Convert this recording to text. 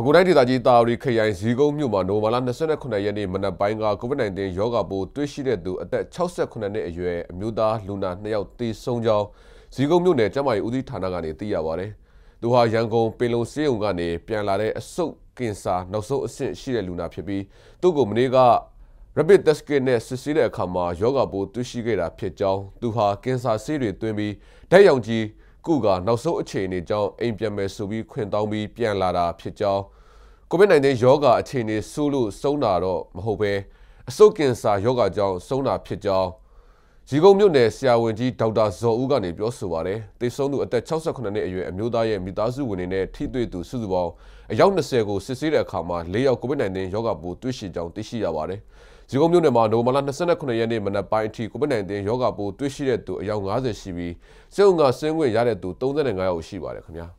ပဲခူးတိုင်းဒေသကြီးတာဝတီခရိုင်ဇီကုန်းမြို့မှာနိုဝင်ဘာလ29ရက်နေ့မနက်ပိုင်းက COVID-19 ရောဂါပိုးတွေ့ရှိတဲ့သူအသက်68နှစ်အရွယ်အမျိုးသားလူနာ2ယောက်သေဆုံးကြောင်းဇီကုန်းမြို့နယ်ကျန်းမာရေးဦးစီးဌာနကနေသိရပါဗျ။သူဟာရန်ကုန်ပင်လုံစေးရုံကနေပြန်လာတဲ့အဆုတ်ကင်ဆာနောက်ဆုံးအဆင့်ရှိတဲ့လူနာဖြစ်ပြီးသူ့ကိုမနေ့က rapid test kit နဲ့စစ်ဆေးတဲ့အခါမှာရောဂါပိုးတွေ့ရှိခဲ့တာဖြစ်ကြောင်းသူဟာကင်ဆာဆေးတွေသွင်းပြီးဓာတ်ရောင်ကြီးကုကနောက်ဆုံးအခြေအနေကြောင့်အိမ်ပြန်မယ်ဆိုပြီးခွင့်တောင်းပြီးပြန်လာတာဖြစ်ကြောင်းကိုဗစ် -19 ရောဂါအခြေအနေဆိုးလို့ဆုံးတာတော့မဟုတ်ပဲအဆုတ်ကင်ဆာရောဂါကြောင့်ဆုံးတာဖြစ်ကြောင်းရီကုန်းမြို့နယ်ဆရာဝန်ကြီးဒေါက်တာဇော်ဦးကနေပြောဆိုပါတယ်။သေဆုံးသူအသက်68နှစ်အရွယ်အမျိုးသားရဲ့မိသားစုဝင်တွေနဲ့ထိတွေ့သူစုစုပေါင်းအယောက်20ကိုစစ်ဆေးတဲ့အခါမှာ၄ယောက်ကိုဗစ် -19 ရောဂါပိုးတွေ့ရှိကြောင်းသိရှိရပါတယ်။ဇီကုန်းမြို့နယ်မှာနိုဝင်ဘာလ29ရက်နေ့မနက်ပိုင်းအထိ COVID-19 ရောဂါပိုးတွေ့ရှိတဲ့သူအယောက်90ရှိပြီးစေုံကဆင်းခွင့်ရတဲ့သူ35ယောက်ရှိပါတယ်ခင်ဗျာ။